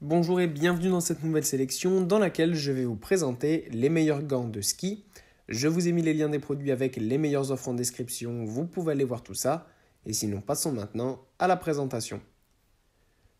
Bonjour et bienvenue dans cette nouvelle sélection dans laquelle je vais vous présenter les meilleurs gants de ski. Je vous ai mis les liens des produits avec les meilleures offres en description, vous pouvez aller voir tout ça. Et sinon, passons maintenant à la présentation.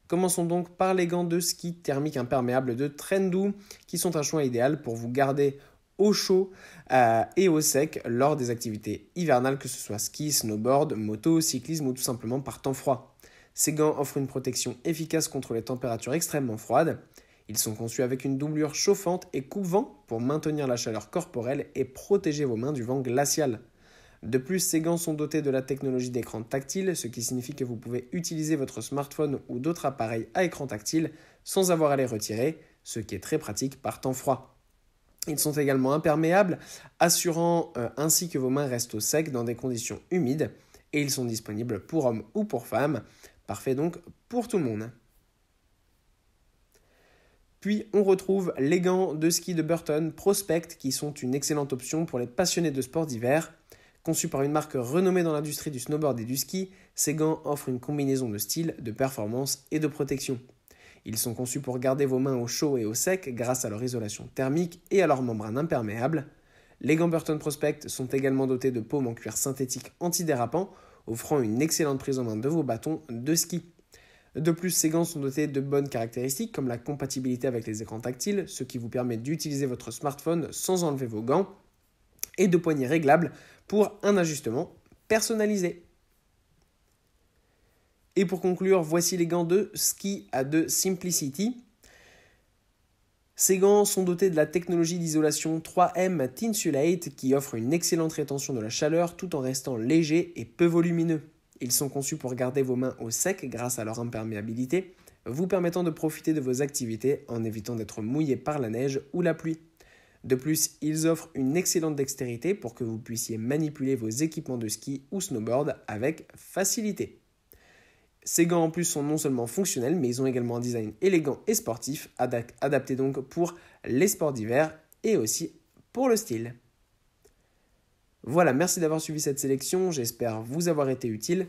Commençons donc par les gants de ski thermique imperméables de Trendu qui sont un choix idéal pour vous garder au chaud euh, et au sec lors des activités hivernales, que ce soit ski, snowboard, moto, cyclisme ou tout simplement par temps froid. Ces gants offrent une protection efficace contre les températures extrêmement froides. Ils sont conçus avec une doublure chauffante et coupe-vent pour maintenir la chaleur corporelle et protéger vos mains du vent glacial. De plus, ces gants sont dotés de la technologie d'écran tactile, ce qui signifie que vous pouvez utiliser votre smartphone ou d'autres appareils à écran tactile sans avoir à les retirer, ce qui est très pratique par temps froid. Ils sont également imperméables, assurant euh, ainsi que vos mains restent au sec dans des conditions humides, et ils sont disponibles pour hommes ou pour femmes. Parfait donc pour tout le monde. Puis on retrouve les gants de ski de Burton Prospect qui sont une excellente option pour les passionnés de sports d'hiver. Conçus par une marque renommée dans l'industrie du snowboard et du ski, ces gants offrent une combinaison de style, de performance et de protection. Ils sont conçus pour garder vos mains au chaud et au sec grâce à leur isolation thermique et à leur membrane imperméable. Les gants Burton Prospect sont également dotés de paumes en cuir synthétique antidérapant offrant une excellente prise en main de vos bâtons de ski. De plus, ces gants sont dotés de bonnes caractéristiques comme la compatibilité avec les écrans tactiles, ce qui vous permet d'utiliser votre smartphone sans enlever vos gants, et de poignées réglables pour un ajustement personnalisé. Et pour conclure, voici les gants de ski à de Simplicity. Ces gants sont dotés de la technologie d'isolation 3M Tinsulate qui offre une excellente rétention de la chaleur tout en restant léger et peu volumineux. Ils sont conçus pour garder vos mains au sec grâce à leur imperméabilité, vous permettant de profiter de vos activités en évitant d'être mouillés par la neige ou la pluie. De plus, ils offrent une excellente dextérité pour que vous puissiez manipuler vos équipements de ski ou snowboard avec facilité. Ces gants en plus sont non seulement fonctionnels, mais ils ont également un design élégant et sportif, adapté donc pour les sports d'hiver et aussi pour le style. Voilà, merci d'avoir suivi cette sélection, j'espère vous avoir été utile.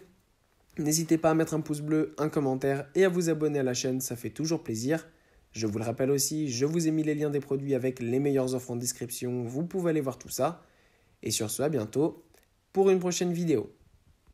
N'hésitez pas à mettre un pouce bleu, un commentaire et à vous abonner à la chaîne, ça fait toujours plaisir. Je vous le rappelle aussi, je vous ai mis les liens des produits avec les meilleures offres en description, vous pouvez aller voir tout ça. Et sur ce, à bientôt pour une prochaine vidéo.